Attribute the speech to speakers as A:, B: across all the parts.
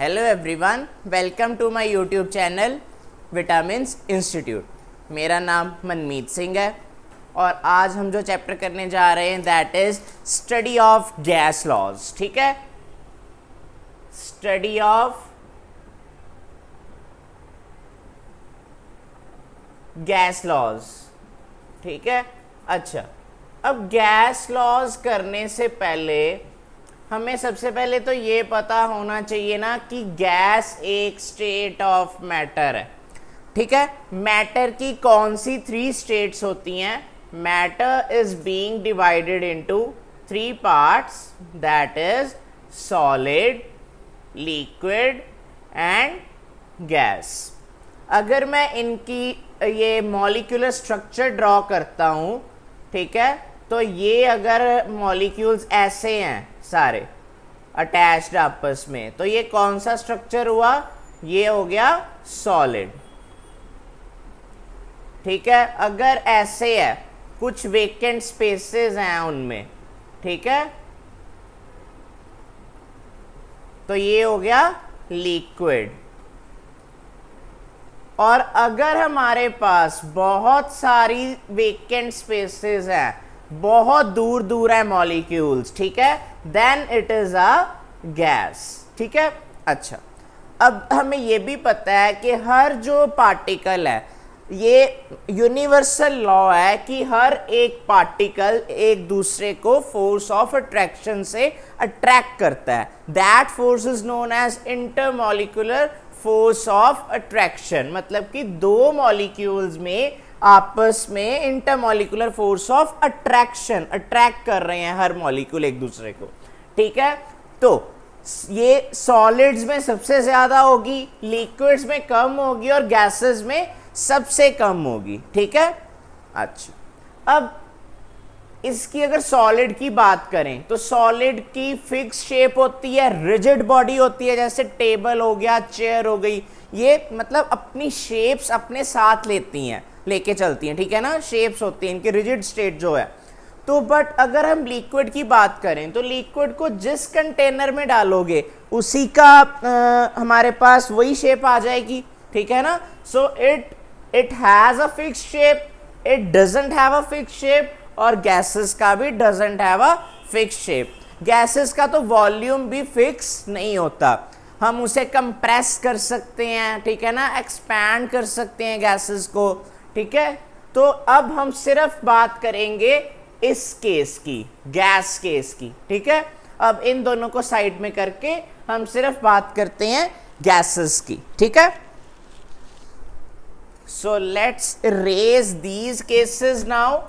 A: Hello everyone welcome to my YouTube channel vitamin institute मेरा नाम मनमीत सिंह है और आज हम जो चैप्टर करने जा रहे हैं that is study of gas laws ठीक है स्टडी ऑफ गैस लॉज ठीक है अच्छा अब गैस लॉज करने से पहले हमें सबसे पहले तो ये पता होना चाहिए ना कि गैस एक स्टेट ऑफ मैटर है ठीक है मैटर की कौन सी थ्री स्टेट्स होती हैं matter is being divided into three parts that is solid liquid and gas अगर मैं इनकी ये मॉलिक्यूलर स्ट्रक्चर ड्रॉ करता हूँ ठीक है तो ये अगर मॉलिक्यूल्स ऐसे हैं सारे अटैच्ड आपस में तो ये कौन सा स्ट्रक्चर हुआ ये हो गया सॉलिड ठीक है अगर ऐसे है कुछ वेकेंट स्पेसेस हैं उनमें ठीक है तो ये हो गया लिक्विड और अगर हमारे पास बहुत सारी वेकेंट स्पेसेस हैं बहुत दूर दूर है मॉलिक्यूल्स ठीक है then it is a gas ठीक है अच्छा अब हमें यह भी पता है कि हर जो पार्टिकल है ये यूनिवर्सल लॉ है कि हर एक पार्टिकल एक दूसरे को फोर्स ऑफ अट्रैक्शन से अट्रैक्ट करता है that force is known as intermolecular force of attraction मतलब कि दो मॉलिक्यूल्स में आपस में intermolecular force of attraction attract कर रहे हैं हर मॉलिक्यूल एक दूसरे को ठीक है तो ये सॉलिड्स में सबसे ज़्यादा होगी लिक्विड्स में कम होगी और गैसेस में सबसे कम होगी ठीक है अच्छा अब इसकी अगर सॉलिड की बात करें तो सॉलिड की फिक्स शेप होती है रिजिड बॉडी होती है जैसे टेबल हो गया चेयर हो गई ये मतलब अपनी शेप्स अपने साथ लेती हैं लेके चलती हैं ठीक है ना शेप्स होती हैं इनके रिजिड स्टेट जो है तो बट अगर हम लिक्विड की बात करें तो लिक्विड को जिस कंटेनर में डालोगे उसी का आ, हमारे पास वही शेप आ जाएगी ठीक है ना so it it has a fix shape it doesn't have a fix shape और गैसेस का भी doesn't have a fix shape gases का तो वॉल्यूम भी फिक्स नहीं होता हम उसे कंप्रेस कर सकते हैं ठीक है ना एक्सपैंड कर सकते हैं गैसेस को ठीक है तो अब हम सिर्फ बात करेंगे इस केस की गैस केस की ठीक है अब इन दोनों को साइड में करके हम सिर्फ बात करते हैं गैसेस की ठीक है so let's raise these cases now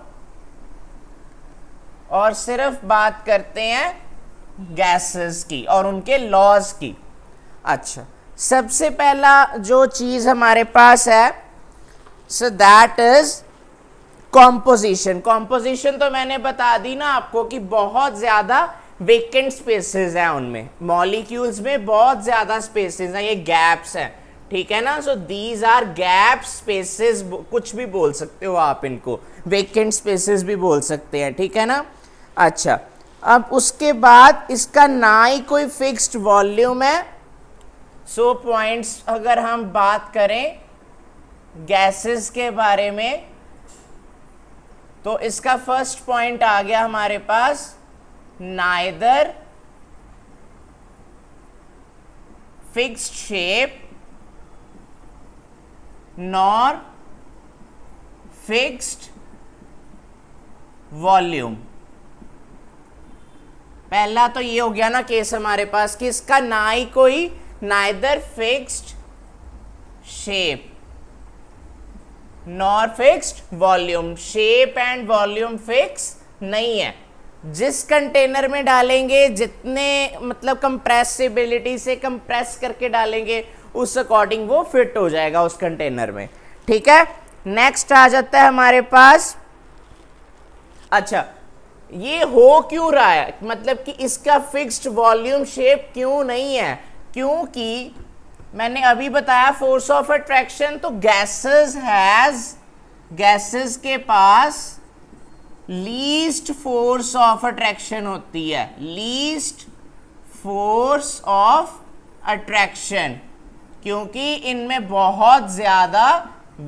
A: और सिर्फ बात करते हैं गैसेस की और उनके लॉज की अच्छा सबसे पहला जो चीज़ हमारे पास है so that is composition composition तो मैंने बता दी ना आपको कि बहुत ज़्यादा वेकेंट स्पेसेस हैं उनमें मॉलिक्यूल्स में बहुत ज़्यादा स्पेसेस हैं ये गैप्स हैं ठीक है ना so these are gap spaces कुछ भी बोल सकते हो आप इनको वेकेंट स्पेसेस भी बोल सकते हैं ठीक है ना अच्छा अब उसके बाद इसका ना ही कोई फिक्स्ड वॉल्यूम है सो so, पॉइंट्स अगर हम बात करें गैसेस के बारे में तो इसका फर्स्ट पॉइंट आ गया हमारे पास neither fixed shape nor fixed volume पहला तो ये हो गया ना केस हमारे पास कि इसका ना ही कोई neither fixed shape nor fixed volume shape and volume fix नहीं है जिस कंटेनर में डालेंगे जितने मतलब कंप्रेसिबिलिटी से कंप्रेस करके डालेंगे उस अकॉर्डिंग वो फिट हो जाएगा उस कंटेनर में ठीक है नेक्स्ट आ जाता है हमारे पास अच्छा ये हो क्यों रहा है मतलब कि इसका फिक्स्ड वॉल्यूम शेप क्यों नहीं है क्योंकि मैंने अभी बताया फोर्स ऑफ अट्रैक्शन तो गैसेस हैज गैसेस के पास लीस्ट फोर्स ऑफ अट्रैक्शन होती है लीस्ट फोर्स ऑफ अट्रैक्शन क्योंकि इनमें बहुत ज़्यादा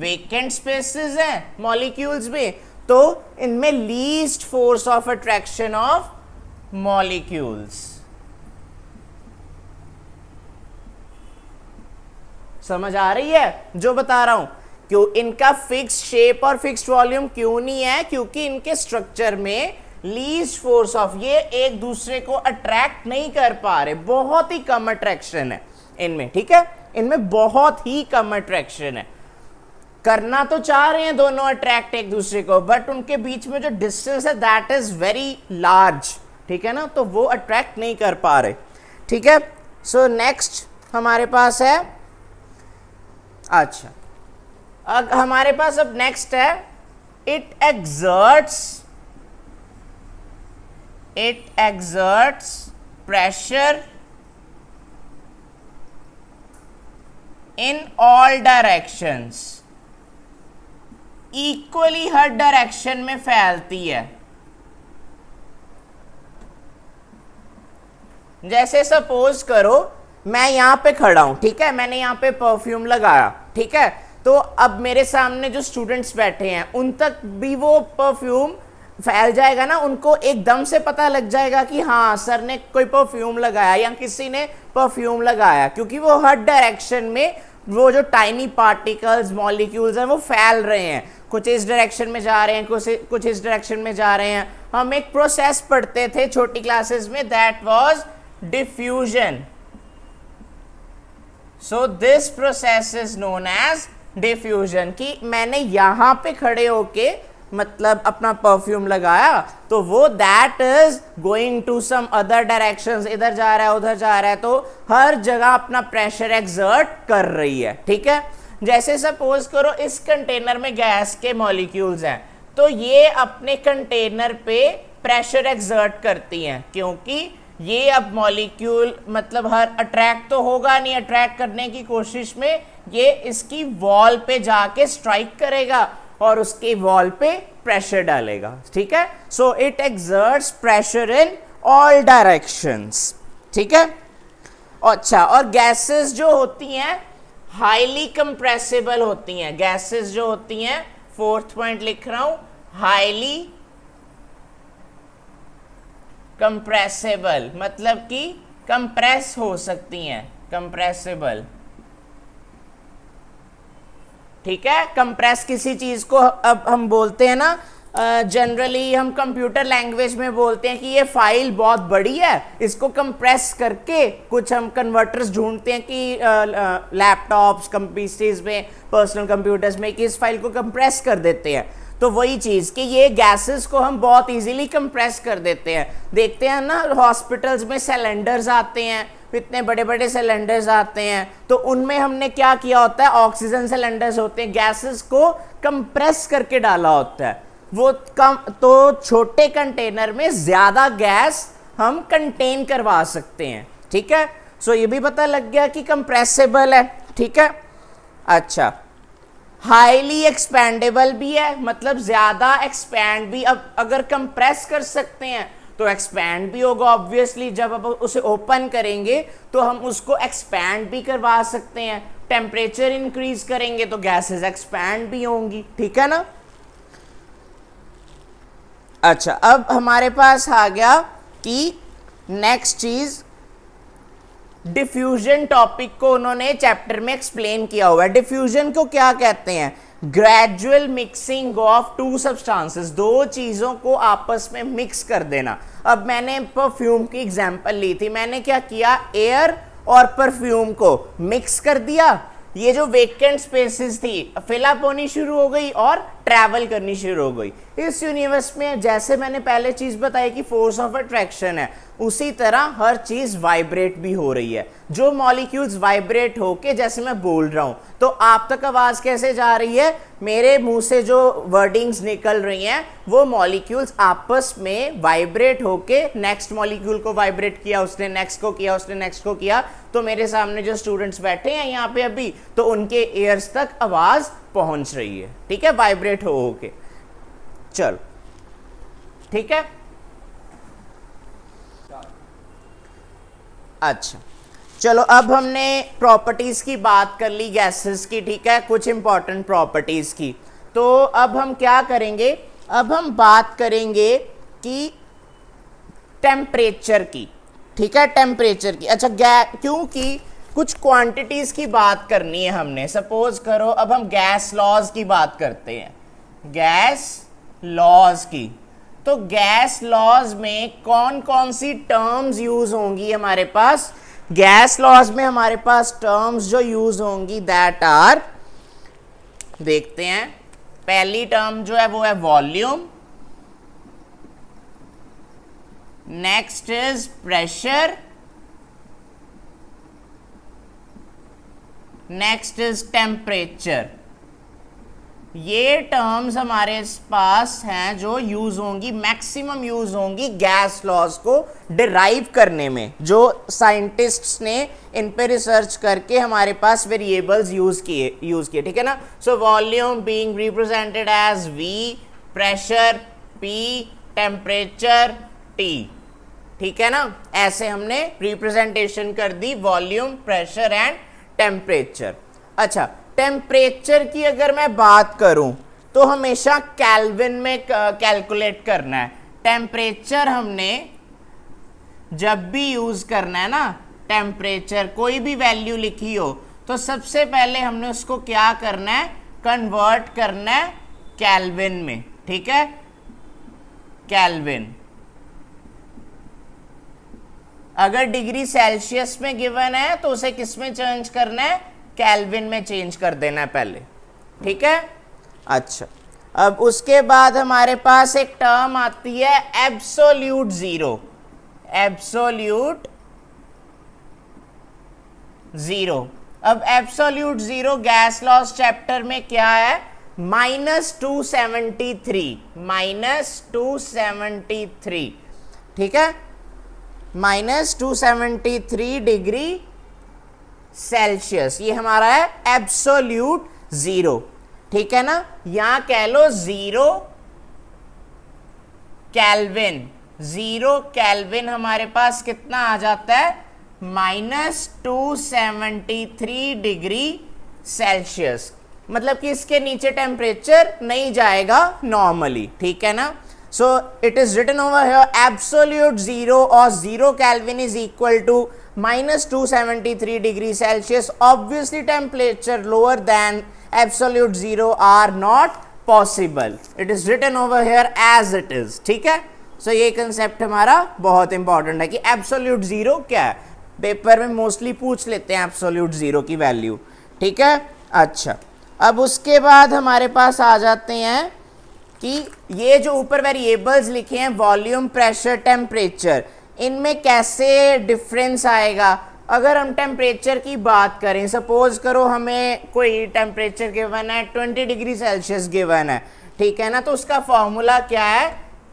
A: वेकेंट स्पेसेस हैं मॉलिक्यूल्स में तो इनमें least force of attraction of molecules समझ आ रही है जो बता रहा हूं क्यों इनका फिक्स शेप और फिक्स वॉल्यूम क्यों नहीं है क्योंकि इनके स्ट्रक्चर में लीज फोर्स ऑफ ये एक दूसरे को अट्रैक्ट नहीं कर पा रहे बहुत ही कम अट्रैक्शन है इनमें ठीक है इनमें बहुत ही कम अट्रैक्शन है करना तो चाह रहे हैं दोनों अट्रैक्ट एक दूसरे को बट उनके बीच में जो डिस्टेंस है दैट इज वेरी लार्ज ठीक है ना तो वो अट्रैक्ट नहीं कर पा रहे ठीक है सो so, नेक्स्ट हमारे पास है अच्छा अब हमारे पास अब नेक्स्ट है it exerts it exerts pressure in all directions equally हर डायरेक्शन में फैलती है जैसे सपोज करो मैं यहां पे खड़ा हूं ठीक है मैंने यहां पे परफ्यूम लगाया ठीक है तो अब मेरे सामने जो स्टूडेंट्स बैठे हैं उन तक भी वो परफ्यूम फैल जाएगा ना उनको एकदम से पता लग जाएगा कि हाँ सर ने कोई परफ्यूम लगाया या किसी ने परफ्यूम लगाया क्योंकि वो हर डायरेक्शन में वो जो टाइनी पार्टिकल्स मॉलिक्यूल्स हैं वो फैल रहे हैं कुछ इस डायरेक्शन में जा रहे हैं कुछ कुछ इस डायरेक्शन में जा रहे हैं हम एक प्रोसेस पढ़ते थे छोटी क्लासेस में that was diffusion so this process is known as diffusion कि मैंने यहाँ पे खड़े होके मतलब अपना परफ्यूम लगाया तो वो that is going to some other directions इधर जा रहा है उधर जा रहा है तो हर जगह अपना प्रेशर एग्जर्ट कर रही है ठीक है जैसे सपोज करो इस कंटेनर में गैस के मॉलिक्यूल्स हैं तो ये अपने कंटेनर पे प्रेशर एग्जर्ट करती हैं क्योंकि ये अब मॉलिक्यूल मतलब हर अट्रैक्ट तो होगा नहीं अट्रैक्ट करने की कोशिश में ये इसकी वॉल पे जाके स्ट्राइक करेगा और उसके वॉल पे प्रेशर डालेगा ठीक है so it exerts pressure in all directions ठीक है अच्छा और गैसेस जो होती हैं हाईली कंप्रेसिबल होती हैं गैसेस जो होती हैं फोर्थ पॉइंट लिख रहा हूं हाईली कंप्रेसेबल मतलब कि कंप्रेस हो सकती हैं कंप्रेसेबल ठीक है कंप्रेस किसी चीज को अब हम बोलते हैं ना जनरली uh, हम कंप्यूटर लैंग्वेज में बोलते हैं कि ये फाइल बहुत बड़ी है इसको कंप्रेस करके कुछ हम कन्वर्टर्स ढूंढते हैं कि लैपटॉप्स कंपीसीज में पर्सनल कंप्यूटर्स में कि इस फाइल को कंप्रेस कर देते हैं तो वही चीज़ कि ये गैसेस को हम बहुत इजीली कंप्रेस कर देते हैं देखते हैं ना हॉस्पिटल्स में सिलेंडर्स आते हैं इतने बड़े बड़े सिलेंडर्स आते हैं तो उनमें हमने क्या किया होता है ऑक्सीजन सिलेंडर्स होते हैं गैसेस को कंप्रेस करके डाला होता है वो कम तो छोटे कंटेनर में ज़्यादा गैस हम कंटेन करवा सकते हैं ठीक है सो so, ये भी पता लग गया कि कंप्रेसेबल है ठीक है अच्छा हाईली एक्सपेंडेबल भी है मतलब ज़्यादा एक्सपेंड भी अब अगर कंप्रेस कर सकते हैं तो एक्सपैंड भी होगा ऑब्वियसली जब आप उसे ओपन करेंगे तो हम उसको एक्सपैंड भी करवा सकते हैं टेम्परेचर इंक्रीज करेंगे तो गैसेस एक्सपैंड भी होंगी ठीक है ना अच्छा अब हमारे पास आ गया कि नेक्स्ट चीज़ डिफ्यूजन टॉपिक को उन्होंने चैप्टर में एक्सप्लेन किया हुआ है डिफ्यूजन को क्या कहते हैं gradual mixing of two substances दो चीज़ों को आपस में मिक्स कर देना अब मैंने परफ्यूम की एग्जांपल ली थी मैंने क्या किया एयर और परफ्यूम को मिक्स कर दिया ये जो वेकेंट स्पेसेस थी फिलअप होनी शुरू हो गई और ट्रैवल करनी शुरू हो गई इस यूनिवर्स में जैसे मैंने पहले चीज़ बताई कि फोर्स ऑफ अट्रैक्शन है उसी तरह हर चीज़ वाइब्रेट भी हो रही है जो मॉलिक्यूल्स वाइब्रेट होके जैसे मैं बोल रहा हूं तो आप तक आवाज़ कैसे जा रही है मेरे मुंह से जो वर्डिंग्स निकल रही हैं वो मॉलिक्यूल्स आपस में वाइब्रेट होके नेक्स्ट मॉलिक्यूल को वाइब्रेट किया उसने नेक्स्ट को किया उसने नेक्स्ट को किया तो मेरे सामने जो स्टूडेंट्स बैठे हैं यहाँ पे अभी तो उनके एयर्स तक आवाज़ पहुंच रही है ठीक है वाइब्रेट हो के चलो ठीक है अच्छा चलो अब हमने प्रॉपर्टीज़ की बात कर ली गैसेस की ठीक है कुछ इंपॉर्टेंट प्रॉपर्टीज़ की तो अब हम क्या करेंगे अब हम बात करेंगे कि टेम्परेचर की ठीक है टेम्परेचर की अच्छा क्योंकि कुछ क्वांटिटीज की बात करनी है हमने सपोज करो अब हम गैस लॉज की बात करते हैं गैस लॉज की तो गैस लॉज में कौन कौन सी टर्म्स यूज होंगी हमारे पास गैस लॉज में हमारे पास टर्म्स जो यूज होंगी दैट आर देखते हैं पहली टर्म जो है वो है volume next is pressure next is temperature ये टर्म्स हमारे पास हैं जो यूज होंगी मैक्सिमम यूज होंगी गैस लॉज को डिराइव करने में जो साइंटिस्ट्स ने इन पे रिसर्च करके हमारे पास वेरिएबल्स यूज किए यूज किए ठीक है ना so volume being represented as V pressure P temperature T ठीक है ना ऐसे हमने रिप्रेजेंटेशन कर दी वॉल्यूम प्रेशर एंड टेम्परेचर अच्छा टेम्परेचर की अगर मैं बात करूं तो हमेशा कैलविन में कैलकुलेट करना है टेम्परेचर हमने जब भी यूज़ करना है ना टेम्परेचर कोई भी वैल्यू लिखी हो तो सबसे पहले हमने उसको क्या करना है कन्वर्ट करना है कैलविन में ठीक है कैलविन अगर डिग्री सेल्सियस में गिवन है तो उसे किस में चेंज करना है कैलविन में चेंज कर देना है पहले ठीक है अच्छा अब उसके बाद हमारे पास एक टर्म आती है एब्सोल्यूट जीरो एब्सोल्यूट जीरो अब absolute zero gas laws chapter में क्या है minus two seventy three minus two seventy three ठीक है minus two seventy three degree Celsius ये हमारा है एब्सोल्यूट जीरो ठीक है ना यहां कह लो जीरो कैलविन जीरो कैलविन हमारे पास कितना आ जाता है minus two seventy three degree Celsius मतलब कि इसके नीचे टेम्परेचर नहीं जाएगा नॉर्मली ठीक है ना So it is written over here absolute 0 or 0 Kelvin is equal to minus 273 degrees Celsius. Obviously temperature lower than absolute 0 are not possible. It is written over here as it is. ठीक है so so, ये concept हमारा बहुत important है कि absolute zero क्या है paper में मोस्टली पूछ लेते हैं एब्सोल्यूट ज़ीरो की वैल्यू ठीक है अच्छा अब उसके बाद हमारे पास आ जाते हैं कि ये जो ऊपर वेरिएबल्स लिखे हैं वॉल्यूम प्रेशर टेम्परेचर इनमें कैसे डिफरेंस आएगा अगर हम टेम्परेचर की बात करें सपोज करो हमें कोई टेम्परेचर गिवन है 20 डिग्री सेल्सियस गिवन है ठीक है ना तो उसका फॉर्मूला क्या है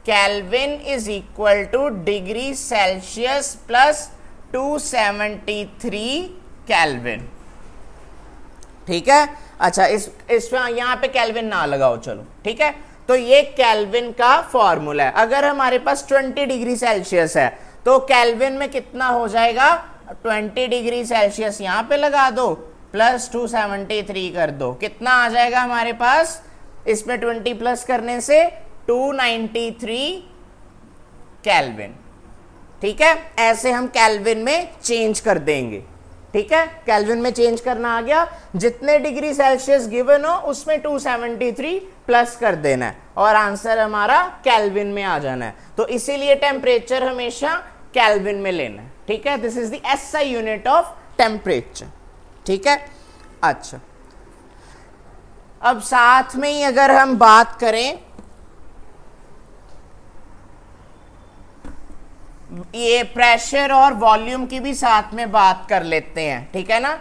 A: kelvin is equal to degree Celsius plus 273 kelvin ठीक है अच्छा इस इस यहाँ पे कैलविन ना लगाओ चलो ठीक है तो ये कैलविन का फॉर्मूला है अगर हमारे पास 20 डिग्री सेल्सियस है तो कैलविन में कितना हो जाएगा 20 डिग्री सेल्सियस यहाँ पे लगा दो प्लस 273 कर दो कितना आ जाएगा हमारे पास इसमें 20 प्लस करने से 293 कैल्विन ठीक है ऐसे हम कैलविन में चेंज कर देंगे ठीक है कैलविन में चेंज करना आ गया जितने डिग्री सेल्सियस गिवन हो उसमें 273 प्लस कर देना है और आंसर हमारा कैलविन में आ जाना है तो इसीलिए टेम्परेचर हमेशा कैलविन में लेना है ठीक है this is the unit of temperature ठीक है अच्छा अब साथ में ही अगर हम बात करें ये प्रेशर और वॉल्यूम की भी साथ में बात कर लेते हैं ठीक है ना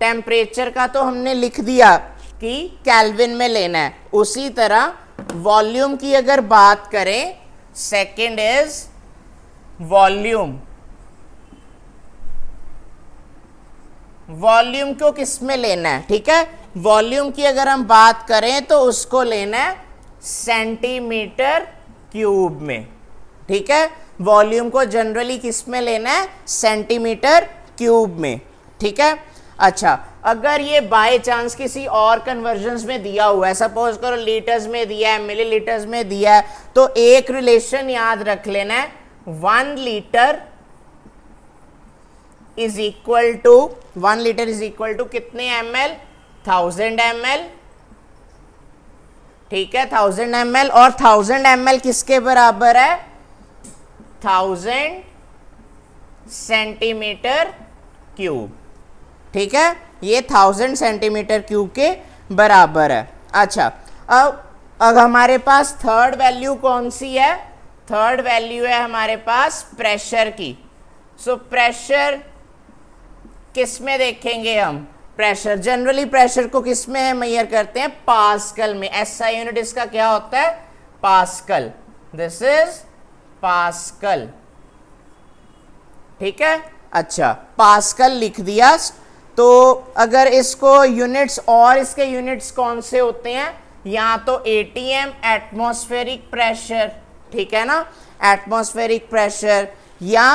A: टेम्परेचर का तो हमने लिख दिया कि कैलविन में लेना है उसी तरह वॉल्यूम की अगर बात करें सेकंड इज वॉल्यूम वॉल्यूम को किस में लेना है ठीक है वॉल्यूम की अगर हम बात करें तो उसको लेना है सेंटीमीटर क्यूब में ठीक है वॉल्यूम को जनरली किस में लेना है सेंटीमीटर क्यूब में ठीक है अच्छा अगर ये बाय चांस किसी और कन्वर्जन में दिया हुआ है सपोज करो लीटर्स में दिया है मिलीलीटर्स में दिया है तो एक रिलेशन याद रख लेना है one litre is equal to one litre is equal to कितने M L thousand M L ठीक है थाउजेंड एम एल और थाउजेंड एम एल किसके बराबर है थाउजेंड सेंटीमीटर क्यूब ठीक है ये थाउजेंड सेंटीमीटर क्यूब के बराबर है अच्छा अब अब हमारे पास थर्ड वैल्यू कौन सी है थर्ड वैल्यू है हमारे पास प्रेशर की सो so, प्रेशर किस में देखेंगे हम प्रेशर जनरली प्रेशर को किस में मैयर करते हैं पास्कल में एसआई यूनिट इसका क्या होता है पास्कल दिस इज पास्कल ठीक है अच्छा पास्कल लिख दिया तो अगर इसको यूनिट्स और इसके यूनिट्स कौन से होते हैं या तो एटीएम एटमॉस्फेरिक प्रेशर ठीक है ना एटमॉस्फेरिक प्रेशर या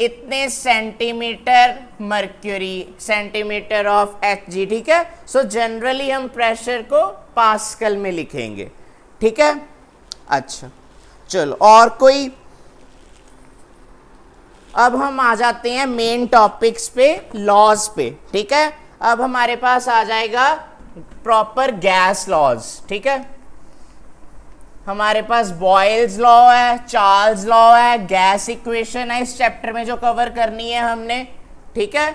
A: इतने centimetre mercury centimetre of H G ठीक है सो so जनरली हम प्रेशर को पास्कल में लिखेंगे ठीक है अच्छा चलो और कोई अब हम आ जाते हैं मेन टॉपिक्स पे लॉज पे ठीक है अब हमारे पास आ जाएगा प्रॉपर गैस लॉज ठीक है हमारे पास बॉयल्स लॉ है चार्ल्स लॉ है गैस इक्वेशन है इस चैप्टर में जो कवर करनी है हमने ठीक है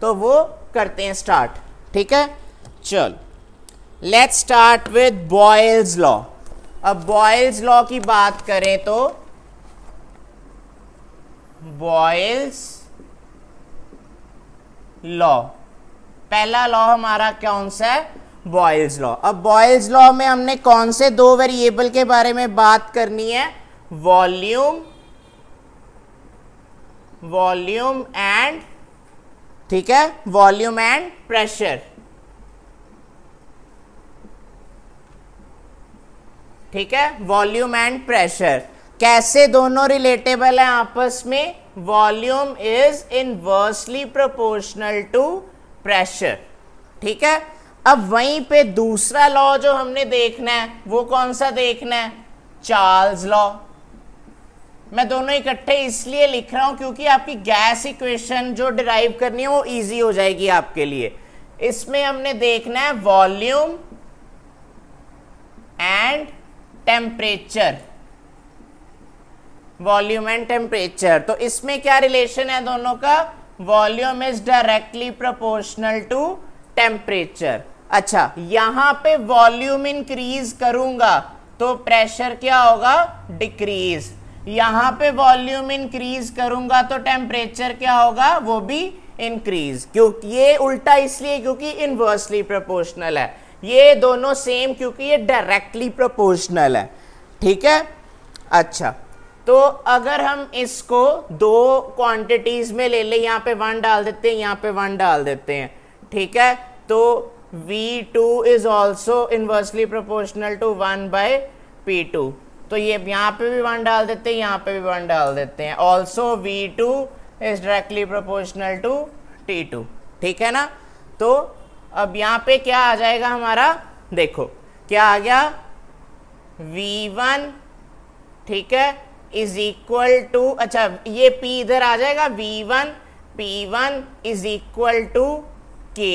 A: तो वो करते हैं स्टार्ट ठीक है चल let's start with Boyle's law अब बॉयल्स लॉ की बात करें तो बॉयल्स लॉ पहला लॉ हमारा कौन सा है बॉयल्स लॉ अब बॉयल्स लॉ में हमने कौन से दो वेरिएबल के बारे में बात करनी है वॉल्यूम वॉल्यूम एंड ठीक है वॉल्यूम एंड प्रेशर ठीक है वॉल्यूम एंड प्रेशर कैसे दोनों रिलेटेबल है आपस में volume is inversely proportional to pressure ठीक है अब वहीं पे दूसरा लॉ जो हमने देखना है वो कौन सा देखना है चार्ल्स लॉ मैं दोनों इकट्ठे इसलिए लिख रहा हूं क्योंकि आपकी गैस इक्वेशन जो डिराइव करनी है वो इजी हो जाएगी आपके लिए इसमें हमने देखना है volume and temperature volume and temperature तो इसमें क्या रिलेशन है दोनों का volume is directly proportional to temperature अच्छा यहां पे वॉल्यूम इंक्रीज करूंगा तो प्रेशर क्या होगा डिक्रीज यहां पे वॉल्यूम इंक्रीज करूंगा तो टेम्परेचर क्या होगा वो भी इंक्रीज क्योंकि ये उल्टा इसलिए क्योंकि इनवर्सली प्रोपोर्शनल है ये दोनों सेम क्योंकि ये डायरेक्टली प्रोपोर्शनल है ठीक है अच्छा तो अगर हम इसको दो क्वांटिटीज में ले ले यहाँ पे वन डाल देते हैं यहाँ पे वन डाल देते हैं ठीक है तो V two is also inversely proportional to one by P two तो ये यहाँ पे भी वन डाल देते हैं यहाँ पे भी वन डाल देते हैं also V two is directly proportional to T two ठीक है ना तो अब यहां पे क्या आ जाएगा हमारा देखो क्या आ गया V1 ठीक है इज इक्वल टू अच्छा ये P इधर आ जाएगा V1 P1 is equal to K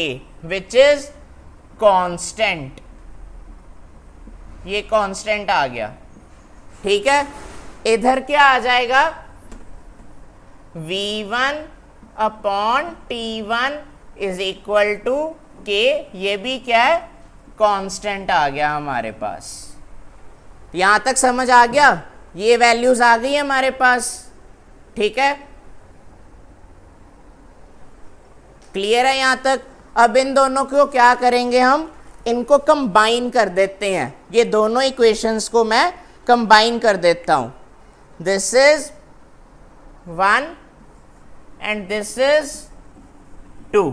A: which is constant ये कॉन्स्टेंट आ गया ठीक है इधर क्या आ जाएगा V1 upon T one is equal to K ये भी क्या है कांस्टेंट आ गया हमारे पास यहां तक समझ आ गया ये वैल्यूज आ गई हमारे पास ठीक है क्लियर है यहां तक अब इन दोनों को क्या करेंगे हम इनको कंबाइन कर देते हैं ये दोनों इक्वेशंस को मैं कंबाइन कर देता हूं this is one and this is two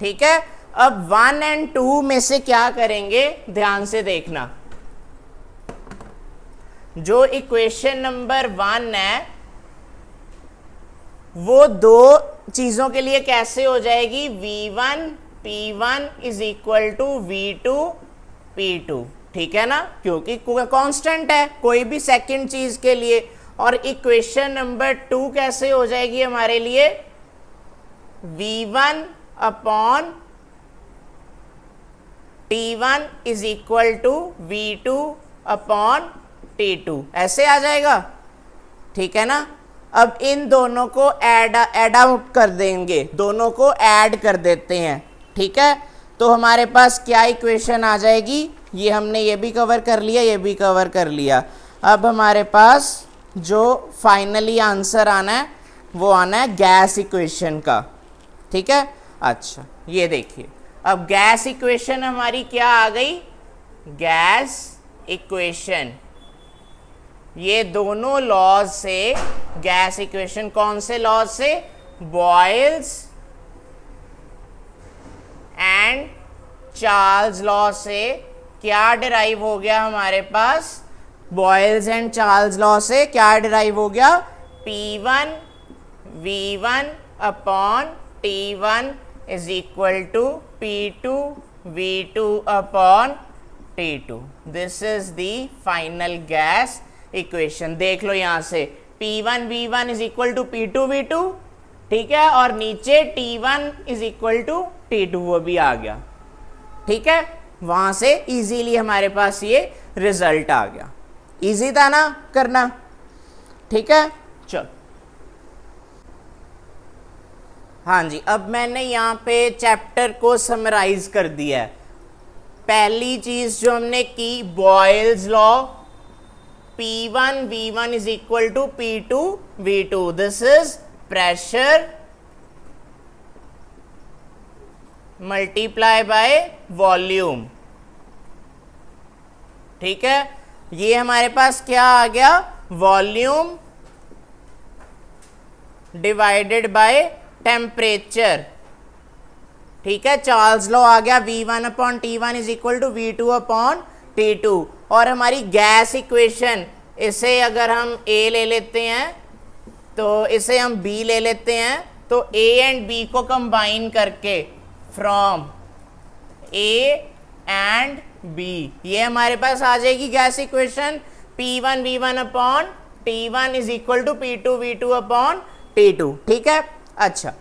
A: ठीक है अब वन एंड टू में से क्या करेंगे ध्यान से देखना जो इक्वेशन नंबर वन है वो दो चीज़ों के लिए कैसे हो जाएगी V1 one P one is equal to V two P two ठीक है ना क्योंकि कांस्टेंट है कोई भी सेकंड चीज़ के लिए और इक्वेशन नंबर टू कैसे हो जाएगी हमारे लिए V1 one upon T one is equal to V two upon T two ऐसे आ जाएगा ठीक है ना अब इन दोनों को एड एड आउट कर देंगे दोनों को ऐड कर देते हैं ठीक है तो हमारे पास क्या इक्वेशन आ जाएगी ये हमने ये भी कवर कर लिया ये भी कवर कर लिया अब हमारे पास जो फाइनली आंसर आना है वो आना है गैस इक्वेशन का ठीक है अच्छा ये देखिए अब गैस इक्वेशन हमारी क्या आ गई गैस इक्वेशन ये दोनों लॉज से गैस इक्वेशन कौन से लॉज से बॉयल्स एंड चार्ल्स लॉ से क्या डिराइव हो गया हमारे पास बॉयल्स एंड चार्ल्स लॉ से क्या डिराइव हो गया P one V one upon T one is equal to P two V two upon T two this is the final gas equation देख लो यहां से P one V one is equal to P two V two ठीक है और नीचे T one is equal to T two वो भी आ गया ठीक है वहां से इजीली हमारे पास ये रिजल्ट आ गया इजी था ना करना ठीक है हाँ जी अब मैंने यहाँ पे चैप्टर को समराइज कर दिया है पहली चीज जो हमने की Boyle's law P1 V1 V one is equal to P two V two this is pressure multiply by volume ठीक है ये हमारे पास क्या आ गया वॉल्यूम डिवाइडेड बाय टेम्परेचर ठीक है चार्ल्स लॉ आ गया V one upon T one is equal to V two upon T two और हमारी गैस इक्वेशन इसे अगर हम ए ले लेते हैं तो इसे हम बी ले लेते हैं तो ए एंड बी को कंबाइन करके फ्रॉम ए एंड बी ये हमारे पास आ जाएगी gas equation P one V one upon T one is equal to P two V two upon T two ठीक है अच्छा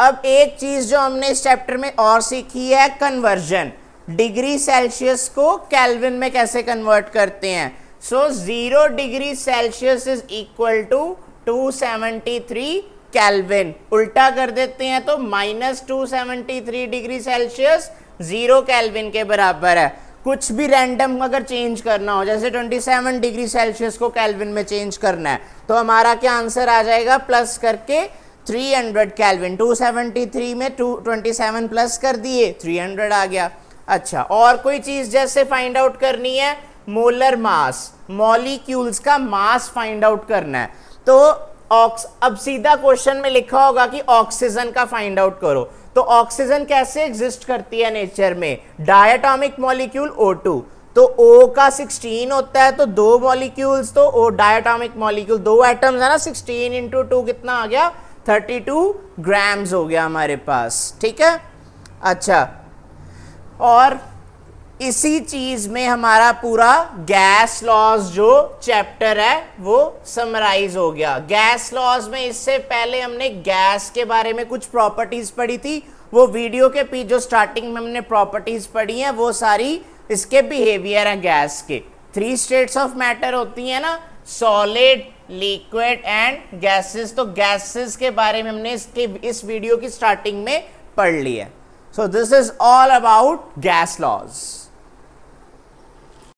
A: अब एक चीज़ जो हमने इस चैप्टर में और सीखी है कन्वर्जन डिग्री सेल्सियस को कैलविन में कैसे कन्वर्ट करते हैं so zero degree Celsius is equal to 273 kelvin उल्टा कर देते हैं तो minus two degree Celsius zero kelvin के बराबर है कुछ भी रैंडम अगर चेंज करना हो जैसे 27 डिग्री सेल्सियस को कैलविन में चेंज करना है तो हमारा क्या आंसर आ जाएगा प्लस करके 300 केल्विन 273 में 227 प्लस कर दिए 300 आ गया अच्छा और कोई चीज़ जैसे फाइंड आउट करनी है मोलर मास मॉलिक्यूल्स का मास फाइंड आउट करना है तो ऑक्स अब सीधा क्वेश्चन में लिखा होगा कि ऑक्सीजन का फाइंड आउट करो तो ऑक्सीजन कैसे एग्जिस्ट करती है नेचर में डायटॉमिक मॉलिक्यूल O2 तो O का 16 होता है तो दो मॉलिक्यूल्स तो O डायटॉमिक मॉलिक्यूल दो एटम्स है ना 16 इंटू टू कितना आ गया थर्टी टू ग्राम्स हो गया हमारे पास ठीक है अच्छा और इसी चीज़ में हमारा पूरा गैस लॉस जो चैप्टर है वो समराइज हो गया गैस लॉस में इससे पहले हमने गैस के बारे में कुछ प्रॉपर्टीज़ पढ़ी थी वो वीडियो के पी जो स्टार्टिंग में हमने प्रॉपर्टीज़ पढ़ी हैं वो सारी इसके बिहेवियर हैं गैस के थ्री स्टेट्स ऑफ मैटर होती है ना सॉलिड लिक्विड एंड गैसेस तो गैसेस के बारे में हमने इसके इस वीडियो की स्टार्टिंग में पढ़ लिया so this is all about gas laws